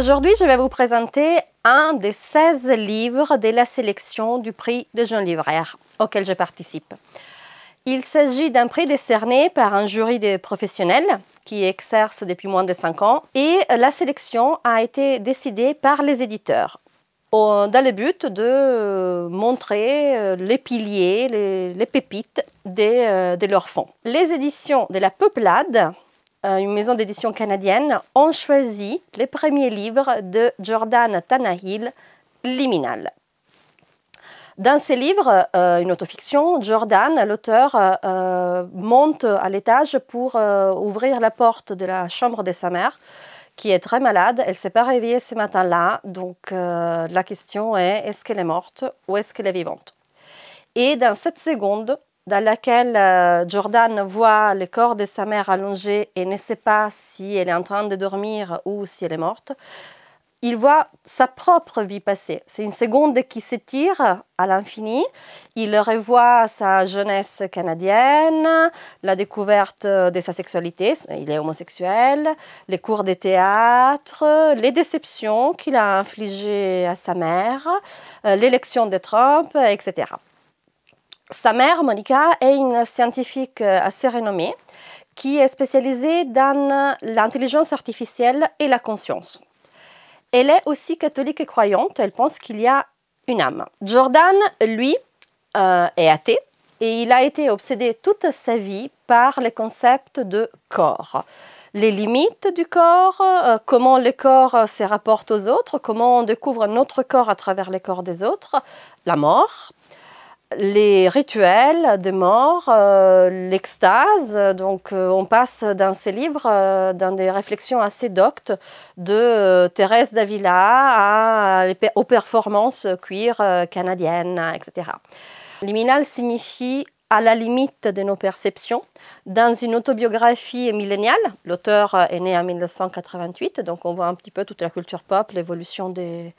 Aujourd'hui, je vais vous présenter un des 16 livres de la sélection du prix des jeunes livraires auquel je participe. Il s'agit d'un prix décerné par un jury de professionnels qui exerce depuis moins de 5 ans et la sélection a été décidée par les éditeurs dans le but de montrer euh, les piliers, les, pépites euh, de, de leur fonds. Les éditions de la Peuplade euh, une maison d'édition canadienne, ont choisi les premiers livres de Jordan Tanahil, Liminal. Dans ces livres, euh, une autofiction, Jordan, l'auteur, euh, monte à l'étage pour ouvrir la porte de la chambre de sa mère, qui est très malade. Elle ne s'est pas réveillée ce matin-là, donc la question est est-ce qu'elle est morte ou est-ce qu'elle est vivante Et dans cette seconde, dans laquelle euh, Jordan voit le corps de sa mère allongé et ne sait pas si elle est en train de dormir ou si elle est morte. Il voit sa propre vie passer. C'est une seconde qui s'étire à l'infini. Il revoit sa jeunesse canadienne, la découverte de sa sexualité, il est homosexuel, les cours de théâtre, les déceptions qu'il a infligées à sa mère, euh, l'élection de Trump, etc. Sa mère, Monica, est une scientifique euh, assez renommée qui est spécialisée dans l'intelligence artificielle et la conscience. Elle est aussi catholique et croyante, elle pense qu'il y a une âme. Jordan, lui, euh, est athée et il a été obsédé toute sa vie par les concepts de corps. Les limites du corps, euh, comment le corps se rapporte aux autres, comment on découvre notre corps à travers les corps des autres, la mort, les rituels de mort, euh, l'extase. Donc, euh, on passe dans ces livres, euh, dans des réflexions assez doctes de Thérèse d'Avila aux performances cuir canadiennes, etc. Liminal signifie à la limite de nos perceptions. Dans une autobiographie milléniale, l'auteur est né en 1988, donc on voit un petit peu toute la culture pop, l'évolution des,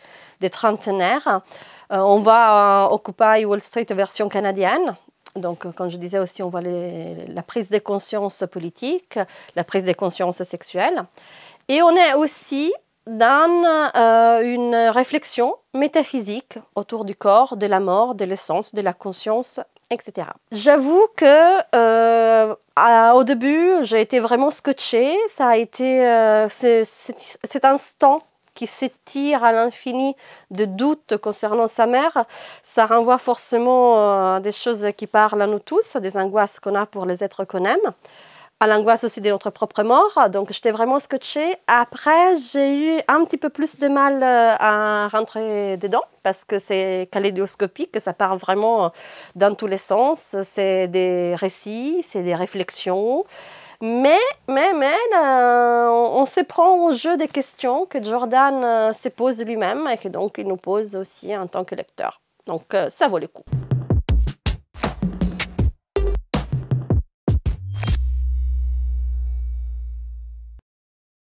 trentenaires. Euh, on voit Occupy Wall Street version canadienne. Donc, euh, comme je disais aussi, on voit la prise de conscience politique, la prise de conscience sexuelle. Et on est aussi dans euh, une réflexion métaphysique autour du corps, de la mort, de l'essence, de la conscience J'avoue que euh, au début, j'ai été vraiment scotchée. Ça a été euh, cet instant qui s'étire à l'infini de doutes concernant sa mère, ça renvoie forcément euh, à des choses qui parlent à nous tous, des angoisses qu'on a pour les êtres qu'on aime à l'angoisse aussi de notre propre mort. Donc, j'étais vraiment scotchée. Après, j'ai eu un petit peu plus de mal euh, à rentrer dedans parce que c'est kaléidoscopique, ça part vraiment dans tous les sens. C'est des récits, c'est des réflexions. Mais, mais, mais, euh, on se prend au jeu des questions que Jordan euh, se pose lui-même et que donc il nous pose aussi en tant que lecteur. Donc, ça vaut le coup.